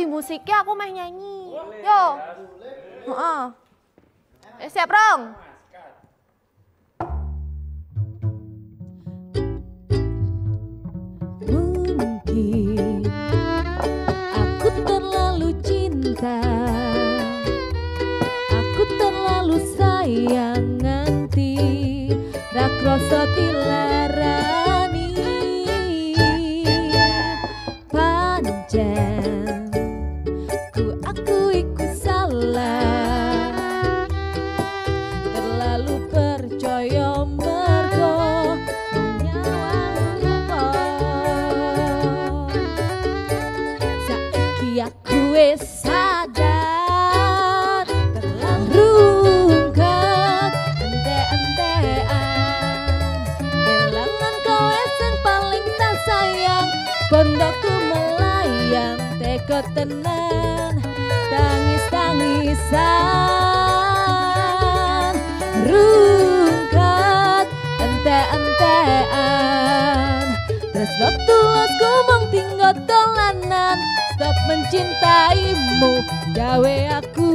di musiknya aku mah nyanyi. Boleh, Yo. Heeh. Uh -uh. Eh, siap, Rong? Mungkin aku terlalu cinta. Aku terlalu sayang. Pondokku melayang teko tenan Tangis-tangisan Rungkat ente-entean Terus waktu aku mau tinggal tolanan Stop mencintaimu gawe aku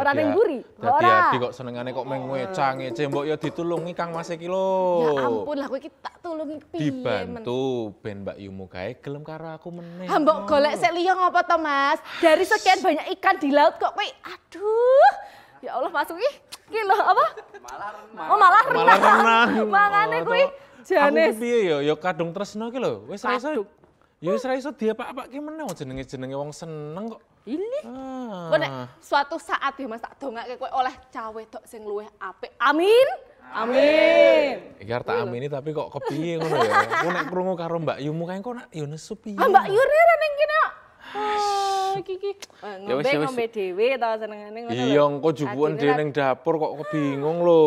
Ora ning mburi. Ora. Dadi kok senengane kok meng ngeca ngece mbok ya ditulungi Kang Mas iki lho. Ya ampun lah kowe iki tak tulungi piye Dibantu ben Mbak Yumu kae gelem karo aku meneh. Ha mbok golek sik liya ngopo to Mas? Dari sekian banyak ikan di laut kok kowe aduh. Ya Allah Mas iki iki lho apa? Malah Oh malah renang. Malah renang. Mangane oh, kuwi jane. Aku piye ya ya kadung tresno iki lho. Wis Ya wis ra iso diapak ki meneh oh, jenenge-jenenge wong seneng kok. Ini. Ah. nek suatu saat ya Mas tak dongake kowe oleh cawe tok sing luwih apik. Amin. Amin. Iki arep tak amini tapi kok kepiye ngono ya. Ku nek krungu karo Mbak Yumu kae kok nek yo ya nesu piye. Ah, Mbak Yu ra ning kene kok. Oh, iki iki. Eh, ya ngombe ya ngombe dhewe ta senengane ngono. Iya, engko jupuken dhewe ning dapur kok kebingung lho.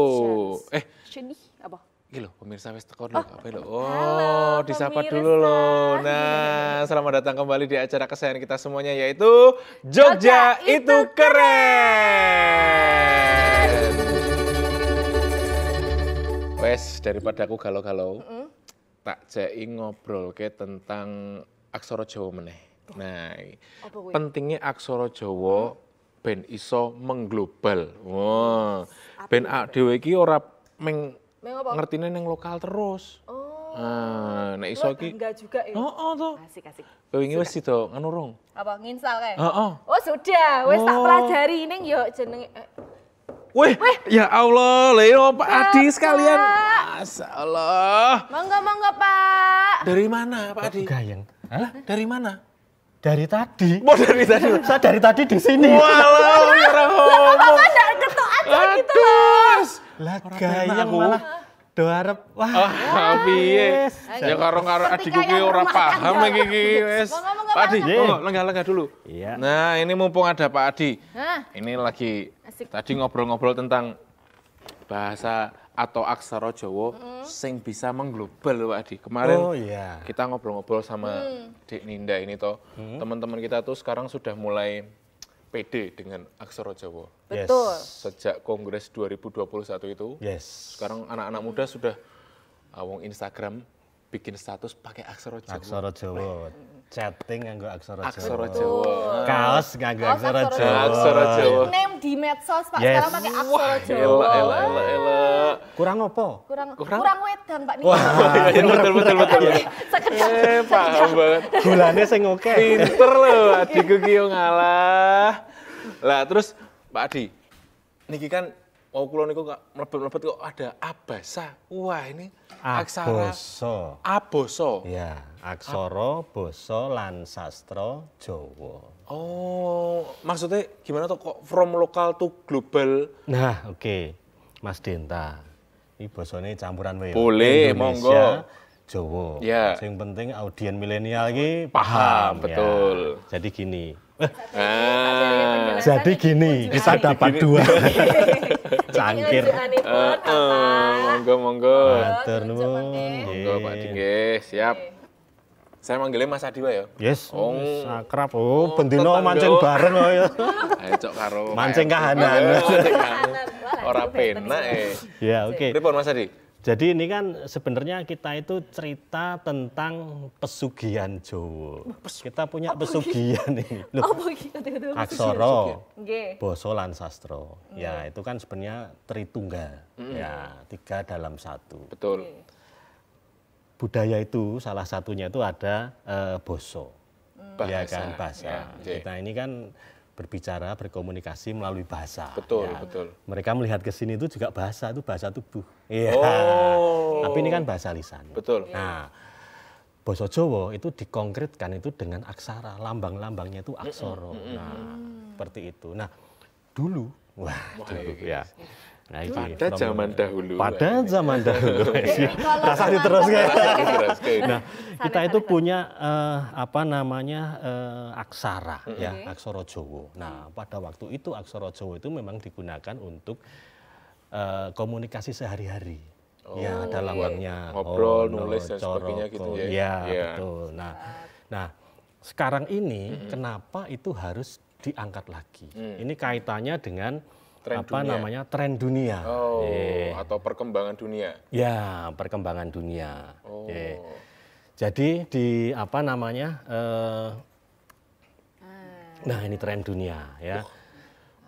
Eh, sedih apa? Iki loh, pemirsa wis teko lho, oh, lho. Oh, halo, disapa pemirsa. dulu loh. Nah, iya. selamat datang kembali di acara kesayangan kita semuanya yaitu Jogja, Jogja itu keren. Wes, daripada aku galau-galau, mm -hmm. tak jai ngobrol ke tentang aksara Jawa meneh. Nah, pentingnya aksara Jawa ben iso mengglobal. Wah, wow. ben awake dhewe iki ora meng ngertinin yang lokal terus. Oh. Nah, nek iso iki. Enggak juga ya. oh, oh, tuh. Asik asik. Kowe wingi wis sido ngenurung. Apa nginsal kae? Oh, oh. oh, sudah, wis oh. tak pelajari ning yo jenenge Wih, eh. ya Allah, Leo, iya, Pak Adi sekalian. Masya Allah. Mangga, mangga Pak. Dari mana, Pak Adi? Gayeng. Hah? Dari mana? Dari tadi. Mau dari tadi? Saya dari tadi di sini. Walau, orang ngomong. Lah, kenapa enggak ketok aja gitu loh? Lah gayeng malah do wah. Oh, piye? Ya karo-karo adikku ki orang paham iki ya. iki wis. Pak Adi, lenggah-lenggah dulu. Iya. Nah, ini mumpung ada Pak Adi. Ini lagi tadi ngobrol-ngobrol tentang bahasa atau aksara Jawa mm. sing bisa mengglobal Pak Adi. Kemarin oh, yeah. kita ngobrol-ngobrol sama mm. Dek Ninda ini toh. Mm. Teman-teman kita tuh sekarang sudah mulai PD dengan aksara Jawa. Betul. Sejak Kongres 2021 itu, yes. sekarang anak-anak muda sudah awong ah, Instagram bikin status pakai aksara Jawa. Aksara Jawa. Chatting nganggo aksara, aksara Jawa. Jawa. Kaos nganggo aksara, aksara Jawa. Aksara Jawa. Name di medsos Pak yes. sekarang pakai aksara Jawa. ela, ela, ela, Kurang apa? Kurang kurang, kurang wedan Pak Nino. Wah, betul betul. betul. Eh, paham banget gulane sing oke pinter loh adikku ki ngalah lah terus Pak Adi niki kan mau kulon niku kok mlebet-mlebet kok ada abasa wah ini aksara aboso aboso ya aksara boso lan sastra Jawa Oh, maksudnya gimana tuh kok from lokal to global? Nah, oke. Okay. Mas Denta. Ini bosone campuran wae. Boleh, Indonesia, monggo. Jawa. Ya. Yang penting audien milenial ini paham, ya. betul. Jadi gini. Ah. Jadi gini, bisa dapat dua. Cangkir. Ah, ah. monggo monggo. Matur nuwun. Monggo Pak Dinggih, siap. Saya manggilnya Mas Adiwa ya. Yes. Oh, akrab. Oh, oh bendino mancing bareng oh, ya. Ayo cok karo mancing kahanan. Ora penak eh. Ya, oke. Pripun Mas Adi? Jadi ini kan sebenarnya kita itu cerita tentang pesugihan Jawa. kita punya apa pesugihan ini. Loh, apa aksara, basa lan Sastro. Ya, hmm. Ya, itu kan sebenarnya tritunggal. Hmm. Ya, tiga dalam satu. Betul. Budaya itu salah satunya itu ada uh, boso. Hmm. Bahasa. Ya kan bahasa. Ya, Kita ini kan berbicara, berkomunikasi melalui bahasa. Betul, ya. betul. Mereka melihat ke sini itu juga bahasa, itu bahasa tubuh. Iya. Oh. Tapi ini kan bahasa lisan. Betul. Nah, Boso Jowo itu dikonkretkan itu dengan aksara, lambang-lambangnya itu aksoro. Nah, seperti itu. Nah, dulu, wah, wah dulu iya, iya. ya. Nah, pada itu, zaman dahulu. Pada ya. zaman dahulu. Rasa diterus Nah, kita itu punya uh, apa namanya uh, aksara mm -hmm. ya, aksara Jawa. Nah, pada waktu itu aksara Jawa itu memang digunakan untuk uh, komunikasi sehari-hari. Oh, ya, ada iya. ngobrol, oh, nulis dan sebagainya gitu ya. Ya, yeah. betul. Nah, nah sekarang ini mm -hmm. kenapa itu harus diangkat lagi? Mm. Ini kaitannya dengan tren apa dunia. namanya tren dunia oh, yeah. atau perkembangan dunia ya perkembangan dunia oh. yeah. jadi di apa namanya uh, nah ini tren dunia ya oh.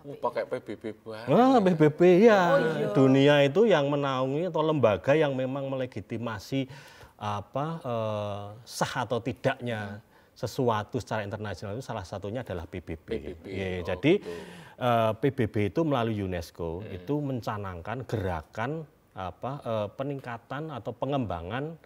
Oh, pakai PBB buat ah, PBB ya. Oh, iya. Dunia itu yang menaungi atau lembaga yang memang melegitimasi apa eh, sah atau tidaknya hmm. sesuatu secara internasional itu salah satunya adalah PBB. PBB. Ya, oh, jadi betul Eh, PBB itu melalui UNESCO hmm. itu mencanangkan gerakan apa uh, peningkatan atau pengembangan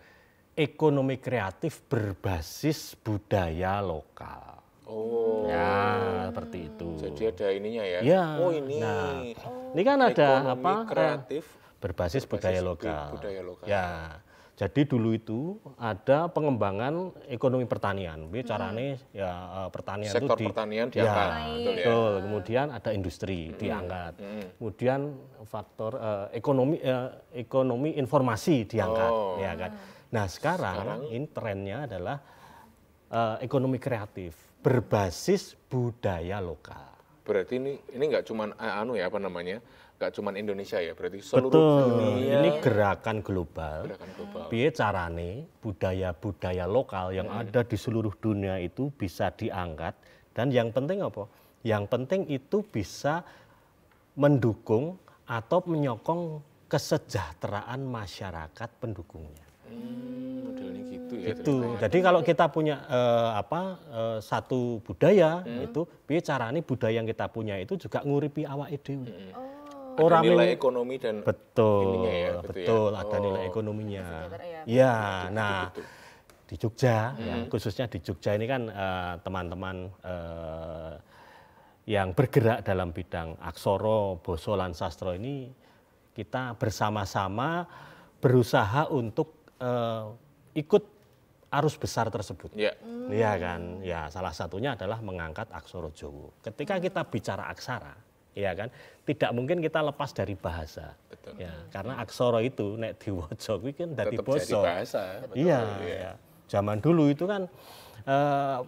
ekonomi kreatif berbasis budaya lokal. Oh. Ya, seperti itu. Jadi ada ininya ya. ya. Oh, ini. Nah, oh. ini kan ada ekonomi apa? Eh, kreatif berbasis, berbasis budaya lokal. Budaya lokal. Ya. Jadi dulu itu ada pengembangan ekonomi pertanian. Jadi caranya hmm. ya eh, pertanian Sektor itu di, pertanian diangkat. Ya, ya, betul. Ya. Kemudian ada industri hmm. diangkat. Hmm. Kemudian faktor uh, ekonomi uh, ekonomi informasi diangkat, oh. ya kan. Nah, sekarang, sekarang ini trennya adalah uh, ekonomi kreatif berbasis budaya lokal. Berarti ini ini nggak cuma anu ya apa namanya? gak cuma Indonesia ya, berarti seluruh Betul. dunia. Ini gerakan global. Gerakan global. Biar carane budaya-budaya lokal yang hmm. ada di seluruh dunia itu bisa diangkat dan yang penting apa? Yang penting itu bisa mendukung atau menyokong kesejahteraan masyarakat pendukungnya. Hmm, modelnya gitu ya. gitu. Ya. Jadi kalau kita punya uh, apa uh, satu budaya hmm. itu, piye carane budaya yang kita punya itu juga nguripi awak dhewe. Hmm. Oh. Orang nilai ini, ekonomi dan betul ya, ya, betul, betul ya? ada oh. nilai ekonominya ya, ya nah gitu. di Jogja ya, hmm. ya, khususnya di Jogja ini kan eh, teman-teman uh, yang bergerak dalam bidang aksoro boso lan sastro ini kita bersama-sama berusaha untuk uh, ikut arus besar tersebut. ya. Hmm. Ya kan? Ya salah satunya adalah mengangkat aksoro Jawa. Ketika hmm. kita bicara aksara, ya kan tidak mungkin kita lepas dari bahasa Betul. ya karena aksoro itu nek diwaca kuwi kan dadi basa bahasa iya, iya ya. zaman dulu itu kan papan eh,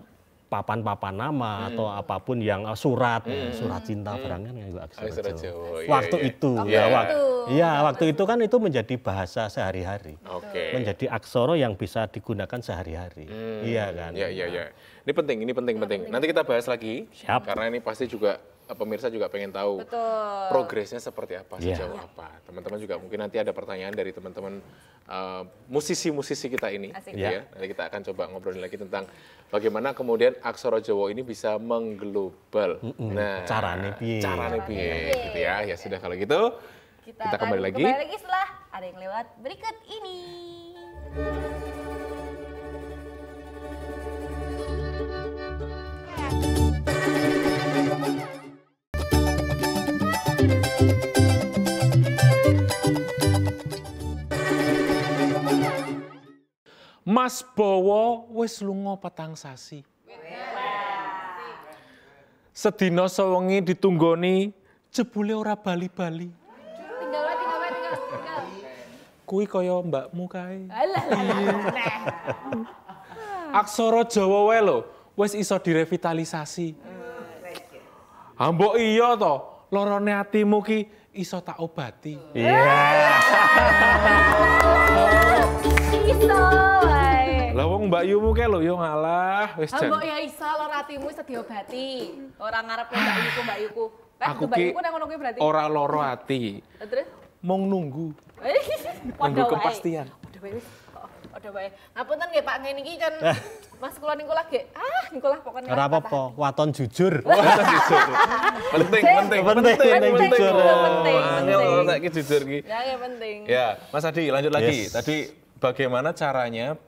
papan-papan nama hmm. atau apapun yang eh, surat nah, hmm. surat cinta hmm. barang kan juga aksoro. Oh, Jawa. Jawa. Waktu yeah, itu yeah. ya waktu Iya, waktu ya, iya, itu kan itu menjadi bahasa sehari-hari. Okay. Menjadi aksoro yang bisa digunakan sehari-hari. Hmm. Iya kan? Iya, iya, iya. Ini penting, ini penting, iya, penting. Nanti kita bahas lagi. Siap. Karena ini pasti juga Eh, pemirsa juga pengen tahu Betul. progresnya seperti apa yeah. sejauh iya. apa. Teman-teman juga mungkin nanti ada pertanyaan dari teman-teman eh, musisi-musisi kita ini, gitu yeah. ya. Nanti kita akan coba ngobrolin lagi tentang bagaimana kemudian aksara Jawa ini bisa mengglobal. Mm hmm Nah, carane piye? Carane piye gitu ya. Ya sudah kalau gitu kita, kita kembali lagi. Kembali lagi setelah ada yang lewat berikut ini. Mas Bowo wis lunga petang sasi. Sedina sewengi ditunggoni jebule ora bali-bali. Tinggal wae, tinggal wae, tinggal, Kuwi kaya mbakmu kae. Iya. Aksara Jawa wae lho, wis iso direvitalisasi. Ambok iya to, lorone atimu ki iso tak obati. Iya. Yeah wong Mbak Yumu ke lo yo ngalah Wes jan. Mbok ya iso lara atimu iso diobati. Ora ngarep Mbak Yuku Mbak Yuku. Eh, aku ki Yuku nang ngono Ora lara ati. Eh, terus mong nunggu. nunggu kepastian. Udah wis. Udah wae. Ngapunten nggih Pak ngene iki kan eh. Mas kula niku lagi ah niku lah pokoknya. ora apa-apa, waton jujur. Waton jujur. penting, penting, penting, penting, jujur. Penting, penting. Saiki jujur iki. Ya, ya, penting. Ya, Mas Adi lanjut lagi. Tadi bagaimana caranya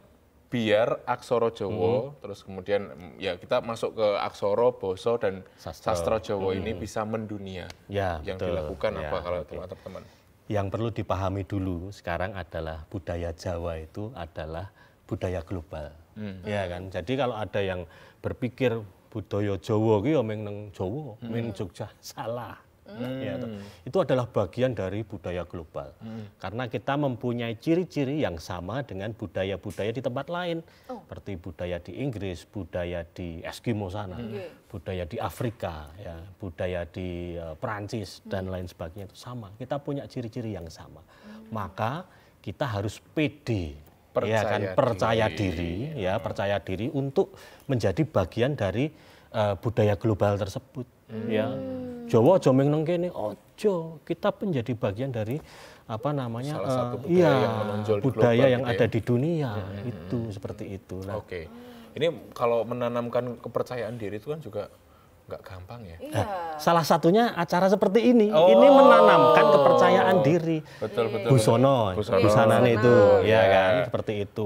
biar aksoro jowo hmm. terus kemudian mm, ya kita masuk ke aksoro Boso dan sastra, sastra Jawa hmm. ini bisa mendunia. Ya, yang betul. dilakukan ya, apa kalau okay. teman-teman? Yang perlu dipahami dulu sekarang adalah budaya Jawa itu adalah budaya global. Hmm. Ya kan. Jadi kalau ada yang berpikir budaya Jawa gitu ya meng Jawa, hmm. Jogja salah. Iya, hmm. Ya, itu adalah bagian dari budaya global. Hmm. Karena kita mempunyai ciri-ciri yang sama dengan budaya-budaya di tempat lain. Oh. Seperti budaya di Inggris, budaya di Eskimo sana, hmm. budaya di Afrika, ya, budaya di uh, Perancis hmm. dan lain sebagainya itu sama. Kita punya ciri-ciri yang sama. Hmm. Maka kita harus pede percaya ya kan percaya diri, diri ya, ya percaya diri untuk menjadi bagian dari uh, budaya global tersebut hmm. ya hmm. Jawa aja meng nang kene, ojo. Kita pun jadi bagian dari apa namanya Salah satu eh, budaya iya, yang menonjol budaya di gitu yang ya. ada ya? di dunia. Hmm. hmm itu hmm. seperti itu. Nah. Oke. Okay. Ini kalau menanamkan kepercayaan diri itu kan juga nggak gampang ya. Iya. Eh, salah satunya acara seperti ini. Oh. Ini menanamkan kepercayaan diri. Betul betul. Busono, Busono. busanane Busono. itu, ya iya. kan seperti itu.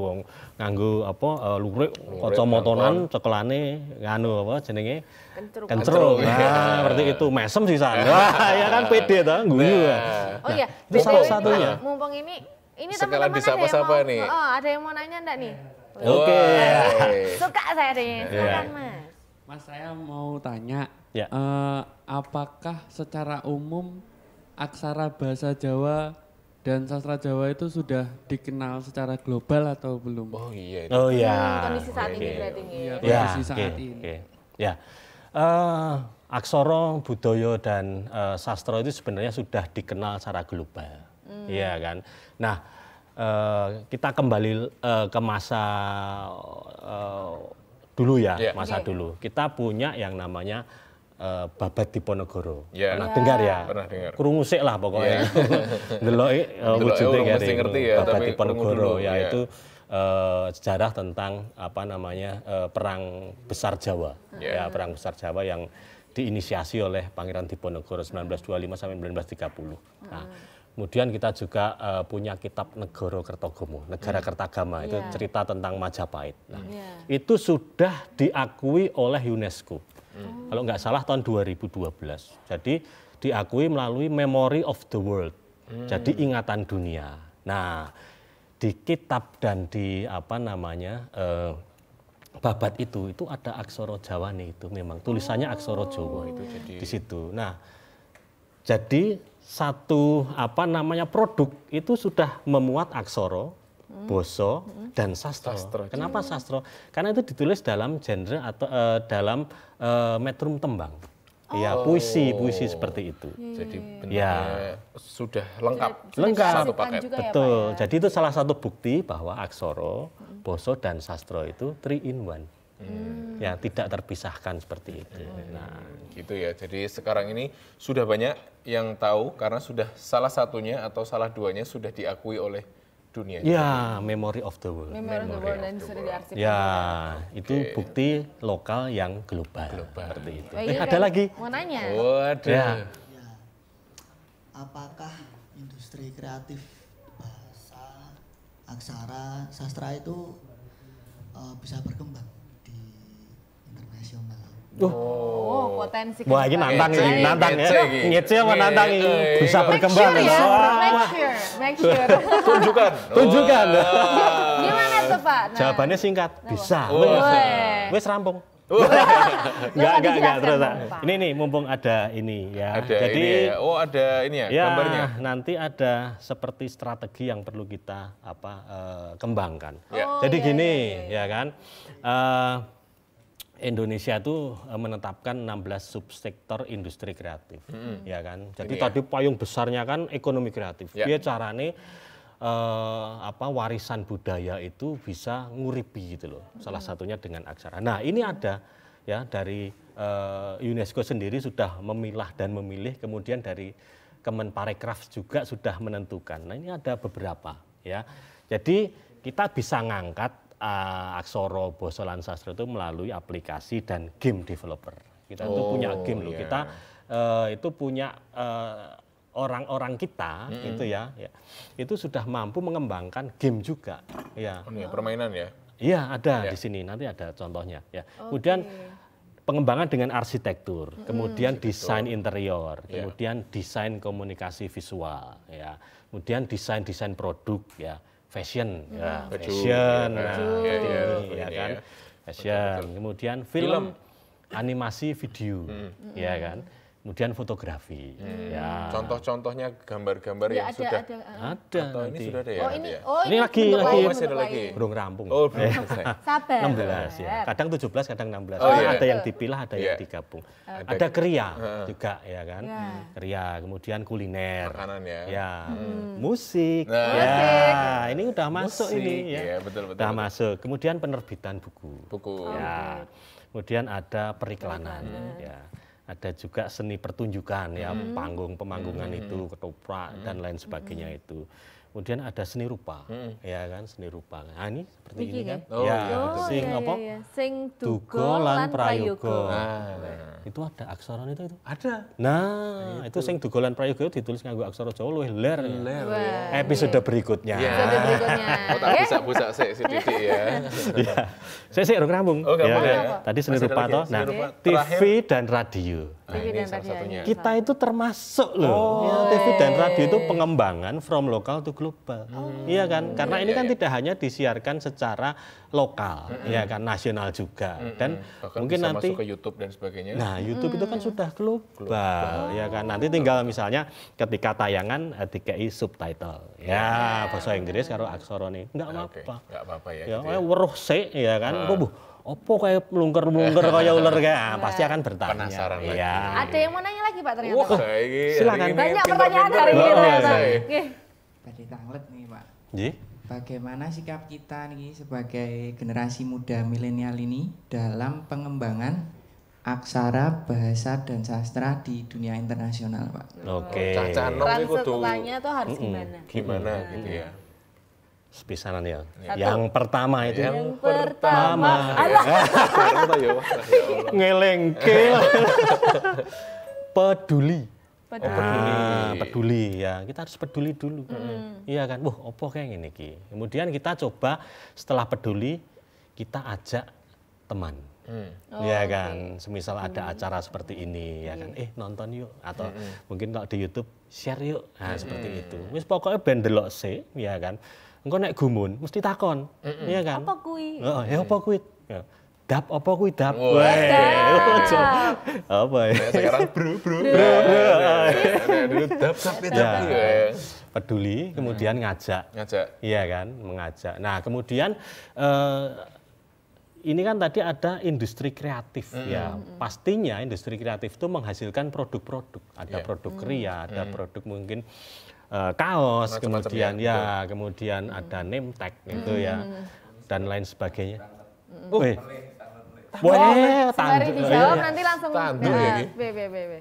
Nganggu apa eh, lurik, kocomotonan, cokelane nganu apa jenenge? Kencruk. Kencruk. Nah, iya. seperti itu. Mesem sih sana. Wah, iya kan? Nah. ya kan pede tuh gue. Nah. Oh iya, itu nah, salah satunya. Mumpung ini ini teman-teman ada yang mau, nih. Oh, ada yang mau nanya enggak nih? Oke. Okay. Suka saya deh, yeah. Mas. Mas saya mau tanya, ya. uh, apakah secara umum aksara bahasa Jawa dan sastra Jawa itu sudah dikenal secara global atau belum? Oh iya. Itu. Oh iya. Hmm, kondisi saat okay. ini berarti ini. Iya, ya, kondisi saat okay, ini. Okay. Ya. Uh, eh, aksoro, budoyo dan uh, sastra itu sebenarnya sudah dikenal secara global. Hmm. Iya kan? Nah, uh, kita kembali uh, ke masa dulu ya, yeah. masa okay. Iya. dulu. Kita punya yang namanya uh, Babat Diponegoro. Yeah. Pernah yeah. dengar ya? Pernah dengar. Kurungusik lah pokoknya. Yeah. Delok uh, wujudnya ya, mesti ngerti ya, Babat Diponegoro ya, yeah. Iya. uh, sejarah tentang apa namanya uh, perang besar Jawa. Yeah. Ya, perang besar Jawa yang diinisiasi oleh Pangeran Diponegoro 1925 sampai 1930. Nah, hmm. Kemudian kita juga uh, punya kitab Negoro Kertogomo, Negara iya. Kertagama, yeah. itu iya. cerita tentang Majapahit. Nah, yeah. itu sudah diakui oleh UNESCO. Mm. Kalau nggak salah tahun 2012. Jadi diakui melalui Memory of the World. Mm. Jadi ingatan dunia. Nah, di kitab dan di apa namanya uh, babat itu itu ada aksoro Jawa nih itu memang tulisannya aksoro Jawa Jawa oh. itu jadi di situ. Nah, jadi satu apa namanya produk itu sudah memuat aksoro, boso hmm. dan sastra. Kenapa sastra? Karena itu ditulis dalam genre atau uh, dalam uh, metrum tembang. Oh. Ya, puisi puisi seperti itu. Iya, iya, Jadi iya. ya sudah lengkap sudah, lengkap satu paket. Ya, Betul. Ya, Pak, ya? Jadi itu salah satu bukti bahwa aksoro, boso dan sastra itu three in one. Hmm. Ya, tidak terpisahkan seperti itu. Hmm. Nah, gitu ya. Jadi sekarang ini sudah banyak yang tahu karena sudah salah satunya atau salah duanya sudah diakui oleh dunia. Ya, Memory of the World. Memory, Memory of the World dan sudah diarsipkan. Ya, okay. itu bukti lokal yang global. Global. Seperti itu. Oh, iya, eh, ada kan? lagi. Mau nanya. Oh, ya. Apakah industri kreatif bahasa, eh, aksara, sastra itu uh, bisa berkembang? nasional. Oh, oh potensi. Wah, ini nantang ini, nantang ya. Ngece sama nantang ini bisa berkembang. Make sure ya, make sure, make sure. Tunjukkan. Tunjukkan. Gimana tuh Pak? Nah. Jawabannya singkat, nah, bisa. Wes rampung. Enggak, enggak, enggak terus. Ini nih mumpung ada ini ya. Ada Jadi ini ya. oh ada ini ya, ya gambarnya. nanti ada seperti strategi yang perlu kita apa uh, kembangkan. Ya. Oh, Jadi iya, gini iya, iya. ya kan. Uh, Indonesia itu eh, menetapkan 16 subsektor industri kreatif, hmm. ya kan. Jadi Ini ya. tadi ya. payung besarnya kan ekonomi kreatif. Ya. Dia carane eh, apa warisan budaya itu bisa nguripi gitu loh. Salah satunya dengan aksara. Nah ini ada ya dari uh, UNESCO sendiri sudah memilah dan memilih, kemudian dari Kemenparekraf juga sudah menentukan. Nah ini ada beberapa ya. Jadi kita bisa ngangkat uh, eh, aksoro bosolan sastra itu melalui aplikasi dan game developer. Kita oh, itu punya oh, game loh. Yeah. Kita uh, itu punya eh, orang-orang uh, kita mm -hmm. itu ya, ya, itu sudah mampu mengembangkan game juga. Ya. Oh, ya permainan ya. Iya, ada yeah. di sini. Nanti ada contohnya ya. Okay. Kemudian pengembangan dengan arsitektur, mm. kemudian desain interior, yeah. kemudian desain komunikasi visual, ya, kemudian desain desain produk, ya, fashion, hmm. ya, fashion, ya, nah, ya, ya, ya kan, iya. fashion. Kemudian film, film, animasi, video, hmm. ya kan. Hmm kemudian fotografi. Hmm. Ya. Contoh-contohnya gambar-gambar ya, yang ada, sudah ada. Eh, eh. ada ini sudah ada ya? Oh ini, ya? oh, ini, ini lagi bentuk lagi bentuk masih ada lagi. Belum rampung. Oh, belum eh. selesai. Sabar. 16 ya. Kadang 17, kadang 16. Oh, iya. Ada yang dipilah, ada yeah. yang iya. digabung. ada, Ada kriya uh. juga ya kan? Yeah. Kriya, kemudian kuliner. Makanan ya. Ya. Hmm. Musik. Nah. Ya, musik. ini udah masuk musik. ini ya. yeah, betul betul. Udah betul. masuk. Kemudian penerbitan buku. Buku. Ya. okay. Kemudian ada periklanan hmm. ya ada juga seni pertunjukan ya hmm. panggung pemanggungan hmm. itu ketoprak dan lain sebagainya hmm. itu kemudian ada seni rupa hmm. ya kan seni rupa nah ini seperti Iki ini kan oh, ya oh, iya, sing iya, apa iya, iya. sing dugo lan prayogo ah. nah, itu ada aksara itu itu ada nah, nah itu, itu sing dugo lan prayogo itu ditulis nganggo aksara Jawa luwih ler ler episode yeah. berikutnya yeah. episode berikutnya oh tak bisa-bisa sih ya ya saya sih rambung oh, ya, tadi seni rupa toh ya. nah TV dan radio Nah, TV iya, dan radio. Satunya. Kita itu termasuk loh. Oh, ya, TV dan radio itu pengembangan from lokal to global. Oh. Iya kan? Hmm. Karena ya, ini iya, kan iya. tidak hanya disiarkan secara lokal, mm -hmm. ya kan nasional juga. Mm -hmm. Dan Bahkan mungkin nanti masuk ke YouTube dan sebagainya. Nah, YouTube mm. itu kan sudah global, global. ya kan. Nanti tinggal misalnya ketika tayangan eh, dikai subtitle. Ya, ya, bahasa Inggris karo aksara nih. Enggak apa-apa. Okay. Enggak apa-apa ya. Ya, gitu ya. Eh, weruh sik ya kan. Uh opo kayak melungker-melungker kayak ular kayak nah, pasti akan bertanya. Penasaran ya. Lagi. Ada yang mau nanya lagi Pak ternyata. Wah, silakan. Banyak pertanyaan dari kita. Oke. Badi tanglet nih Pak. Ji. Bagaimana sikap kita nih sebagai generasi muda milenial ini dalam pengembangan aksara, bahasa dan sastra di dunia internasional, Pak? Oke. Okay. Cacahan Tanya tuh harus mm -mm. gimana? Gimana gitu ya sepisanan ya. Yang pertama itu. Yang, pertama. pertama. Ya? Ngelengkel. Ya peduli. Peduli. Oh, peduli. ya. Kita harus peduli dulu. Hmm. Iya kan? Wah, opo kayak gini ki. Kemudian kita coba setelah peduli kita ajak teman. Hmm. Oh, ya kan, okay. semisal ada hmm. acara seperti ini, ya kan, eh nonton yuk, atau hmm. mungkin kalau di YouTube share yuk, nah hmm. seperti itu. Wis pokoknya bandelok sih, ya kan engko nek gumun mesti takon. Mm -mm. Iya kan? Apa kui? Heeh, ya apa kui? Ya. Dap apa kui? dap? Wah. Eh, apa ya? Sekarang bro, bro, bro, bro. Dulu dap sampai ya. ya. Peduli, kemudian ngajak. Ngajak. Iya kan, mengajak. Nah, kemudian eh, ini kan tadi ada industri kreatif mm. ya pastinya industri kreatif itu menghasilkan produk-produk ada yeah. produk kria mm. ada mm. produk mungkin Eh, kaos, kemudian ya, ya kemudian hmm. ada name tag gitu ya, hmm. ya dan lain sebagainya. Oh, Uh, boleh, dijawab iya. nanti langsung tandu ya. Be, be, be.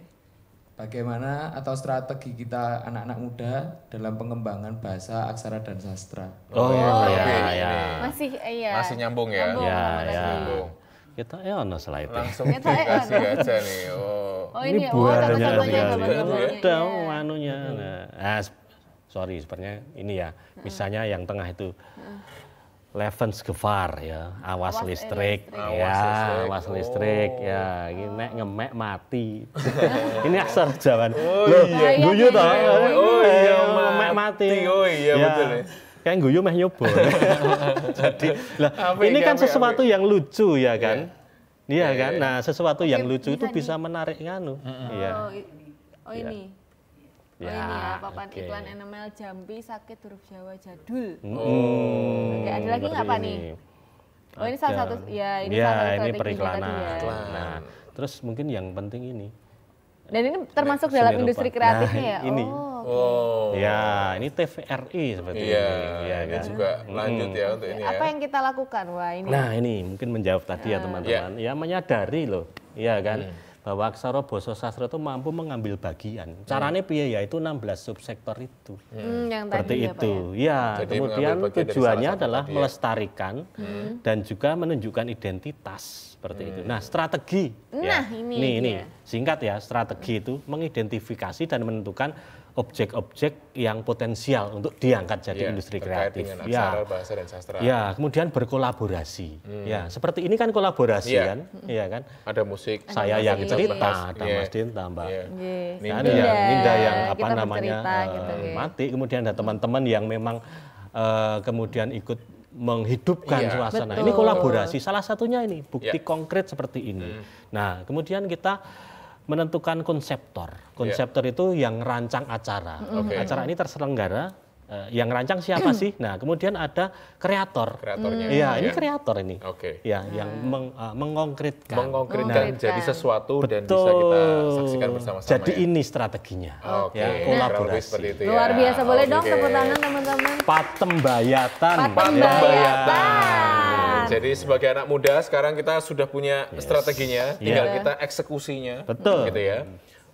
Bagaimana atau strategi kita anak-anak muda dalam pengembangan bahasa aksara dan sastra? Oh, oh Masih iya. Masih nyambung ya. ya, ya. Kita ya ono slide. Langsung eh, dikasih aja nih. Oh. Oh ini, ini oh, ya? Udah, anu ah, sorry sebenarnya ini ya misalnya yang tengah itu levens Gevar ya, awas, eh, listrik, ya, awas listrik, ya, oh. ini ngemek mati. ini aksara jalan. Oh Loh, iya, guyu iya, toh. Iya, iya. Eh, oh iya, ngemek mati. Oh iya, ya, betul. Ya. Kayak guyu meh nyoba. Jadi, lah ini kan sesuatu yang lucu ya kan? Iya kan? Nah, sesuatu yang lucu itu bisa menarik nganu. Iya. oh, oh ini. Ya, ini ya, ya papan okay. iklan enamel Jambi sakit huruf Jawa jadul. Hmm. Oke, oh. ada lagi nggak Pak nih? Oh ini salah satu ya ini ya, salah satu ini periklanan. Ya. Nah, terus mungkin yang penting ini. Dan ini termasuk dalam rupa. industri kreatifnya nah, ya. Ini. Oh. Oh. Ya, ini TVRI seperti ya, ini. Ya, ini kan? juga hmm. lanjut ya untuk ini. Ya. Apa ya. yang kita lakukan? Wah, ini. Nah, ini mungkin menjawab tadi uh, ya nah. teman-teman. Ya. ya menyadari loh. Iya kan? Hmm bahwa aksara basa sastra itu mampu mengambil bagian. Hmm. Caranya piye ya itu 16 subsektor itu. Hmm, yang Seperti tadi ya, itu. Ya, ya kemudian tujuannya adalah tadi, melestarikan hmm. dan juga menunjukkan identitas seperti hmm. itu. Nah, strategi nah, ya. ini, Nih, ini singkat ya, strategi itu mengidentifikasi dan menentukan objek-objek yang potensial untuk diangkat jadi iya, ya, industri kreatif. aksara, ya, bahasa dan sastra. Ya, kemudian berkolaborasi. Hmm. Ya, seperti ini kan kolaborasi ya. kan, Iya kan. Ada musik. Saya ada yang cerita, ada yeah. Mas Dinta, Mbak. Iya. Yeah. Kan yeah. Ninda. Ninda. Yang, Ninda yang apa Kita namanya bercerita, uh, gitu, mati. Kemudian ada teman-teman yang memang uh, kemudian ikut menghidupkan ya, suasana. Betul. Ini kolaborasi. Salah satunya ini bukti ya. konkret seperti ini. Hmm. Nah, kemudian kita menentukan konseptor. Ya. Konseptor yeah. itu yang rancang acara. Okay. Acara ini terselenggara uh, yang rancang siapa sih? Nah, kemudian ada kreator. Kreatornya. Iya, ini ya. kreator ini. Oke. Okay. Ya, yang nah. meng, uh, mengkonkretkan. Mengkonkretkan nah. jadi sesuatu Betul. dan bisa kita saksikan bersama-sama. Jadi ya? ini strateginya. Oke. Okay. Ya, kolaborasi. itu ya. Luar biasa. Boleh okay. dong tepuk tangan teman-teman. Patembayatan, patembayatan. Patembayatan. Jadi iya. sebagai anak muda sekarang kita sudah punya yes. strateginya, tinggal yeah. kita eksekusinya. Betul. Gitu ya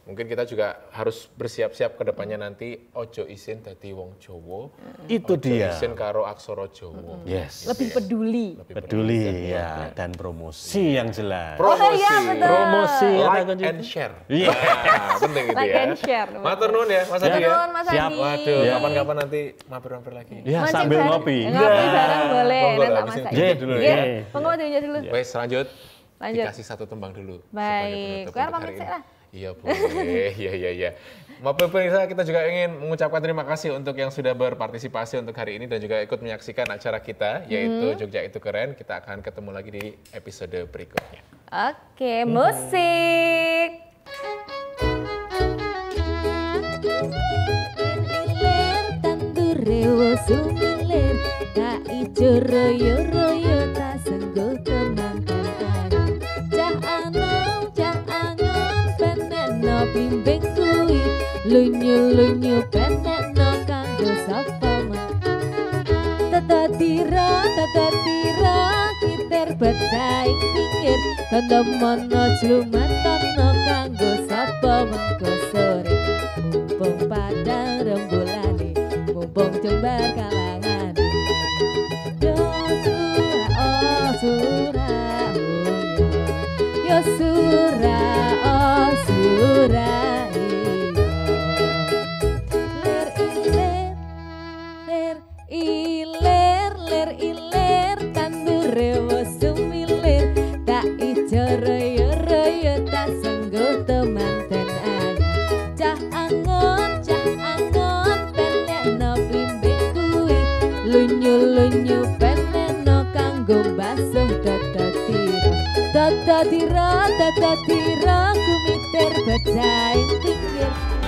mungkin kita juga harus bersiap-siap ke depannya nanti ojo isin dadi wong Jawa. Itu ojo dia. isin karo aksara Jawa. Mm. Yes. Lebih peduli. Lebih peduli, peduli ya iya. dan promosi yeah. yang jelas. Oh, iya, promosi. Oh, ya, betul. Promosi like and share. Iya. Yeah. penting itu like ya. Like and share. Matur nuwun ya Mas Adi. Ya. Siap. Waduh, yeah. kapan-kapan nanti mampir-mampir lagi. Ya, Mancing sambil ngopi. Ngopi bareng iya. boleh. Nanti Mas Adi. Ya. Iya. Monggo dulu. Wes lanjut. Lanjut. Dikasih satu tembang dulu. Baik. Karena pamit saya lah. Iya boleh, iya iya iya. Bapak pemirsa kita juga ingin mengucapkan terima kasih untuk yang sudah berpartisipasi untuk hari ini dan juga ikut menyaksikan acara kita hmm. yaitu hmm. Jogja itu keren. Kita akan ketemu lagi di episode berikutnya. Oke, musik. Tanturewo sumilir, kambing kuwi lunyu-lunyu petekno kanggo sapa Tata tira tata tira kiter badaing pinggir tanda mono jlumatana kanggo sapa mengko sore mumpung padang rembulan, mumpung jembar kalangan dati raku miter yang pinggir